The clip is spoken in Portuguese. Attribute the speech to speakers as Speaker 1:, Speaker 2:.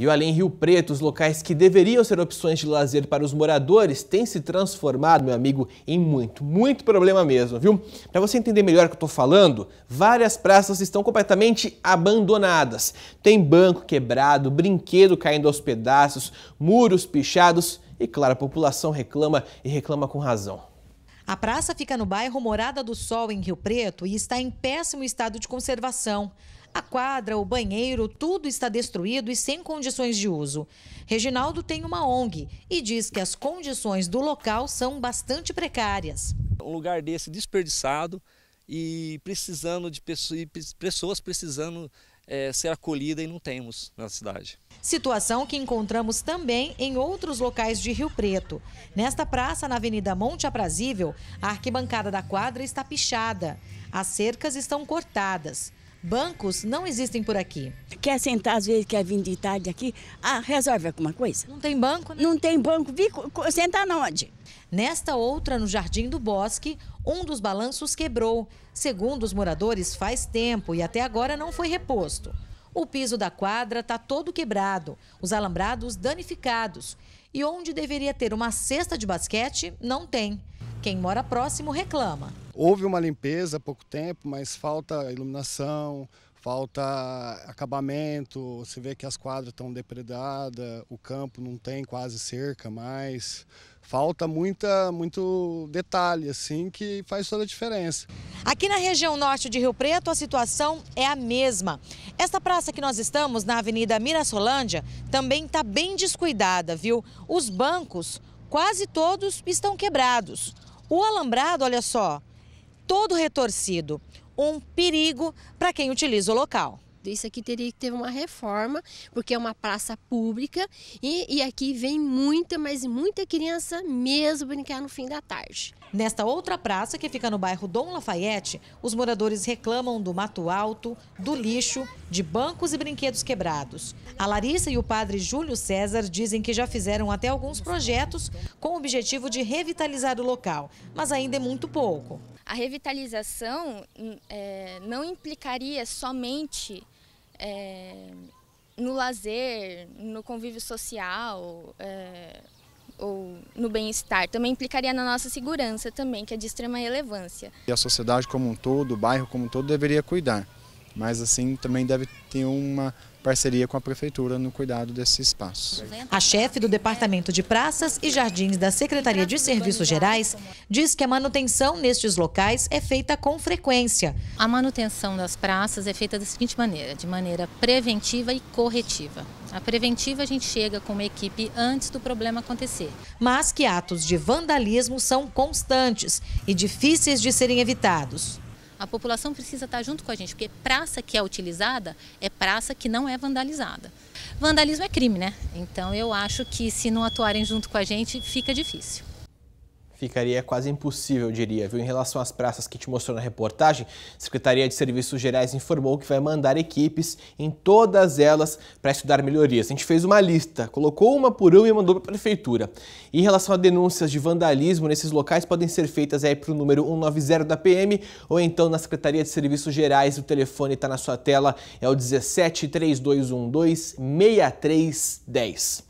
Speaker 1: E olha, em Rio Preto, os locais que deveriam ser opções de lazer para os moradores têm se transformado, meu amigo, em muito, muito problema mesmo, viu? Para você entender melhor o que eu estou falando, várias praças estão completamente abandonadas. Tem banco quebrado, brinquedo caindo aos pedaços, muros pichados e, claro, a população reclama e reclama com razão.
Speaker 2: A praça fica no bairro Morada do Sol, em Rio Preto, e está em péssimo estado de conservação. A quadra, o banheiro, tudo está destruído e sem condições de uso. Reginaldo tem uma ONG e diz que as condições do local são bastante precárias. Um lugar desse desperdiçado e precisando de pessoas precisando é, ser acolhida e não temos na cidade. Situação que encontramos também em outros locais de Rio Preto. Nesta praça, na Avenida Monte Aprazível, a arquibancada da quadra está pichada. As cercas estão cortadas. Bancos não existem por aqui. Quer sentar, às vezes, quer vir de tarde aqui, ah, resolve alguma coisa. Não tem banco, né? Não tem banco, Vico, sentar onde? Nesta outra, no Jardim do Bosque, um dos balanços quebrou. Segundo os moradores, faz tempo e até agora não foi reposto. O piso da quadra está todo quebrado, os alambrados danificados. E onde deveria ter uma cesta de basquete, não tem. Quem mora próximo reclama.
Speaker 1: Houve uma limpeza há pouco tempo, mas falta iluminação, falta acabamento, você vê que as quadras estão depredadas, o campo não tem quase cerca mais. Falta muita, muito detalhe, assim, que faz toda a diferença.
Speaker 2: Aqui na região norte de Rio Preto, a situação é a mesma. Esta praça que nós estamos, na Avenida Mirassolândia, também está bem descuidada, viu? Os bancos, quase todos, estão quebrados. O alambrado, olha só, todo retorcido, um perigo para quem utiliza o local. Isso aqui teria que ter uma reforma, porque é uma praça pública e, e aqui vem muita, mas muita criança mesmo brincar no fim da tarde. Nesta outra praça, que fica no bairro Dom Lafayette, os moradores reclamam do mato alto, do lixo, de bancos e brinquedos quebrados. A Larissa e o padre Júlio César dizem que já fizeram até alguns projetos com o objetivo de revitalizar o local, mas ainda é muito pouco. A revitalização hum, é, não implicaria somente é, no lazer, no convívio social é, ou no bem-estar. Também implicaria na nossa segurança também, que é de extrema relevância. E a sociedade como um todo, o bairro como um todo deveria cuidar mas assim também deve ter uma parceria com a Prefeitura no cuidado desse espaço. A chefe do Departamento de Praças e Jardins da Secretaria de Serviços Gerais diz que a manutenção nestes locais é feita com frequência. A manutenção das praças é feita da seguinte maneira, de maneira preventiva e corretiva. A preventiva a gente chega com uma equipe antes do problema acontecer. Mas que atos de vandalismo são constantes e difíceis de serem evitados. A população precisa estar junto com a gente, porque praça que é utilizada é praça que não é vandalizada. Vandalismo é crime, né? Então eu acho que se não atuarem junto com a gente, fica difícil
Speaker 1: ficaria quase impossível, eu diria, viu? Em relação às praças que te mostrou na reportagem, a Secretaria de Serviços Gerais informou que vai mandar equipes em todas elas para estudar melhorias. A gente fez uma lista, colocou uma por uma e mandou para a prefeitura. em relação a denúncias de vandalismo nesses locais, podem ser feitas aí para o número 190 da PM ou então na Secretaria de Serviços Gerais, o telefone está na sua tela, é o 17 3212 6310.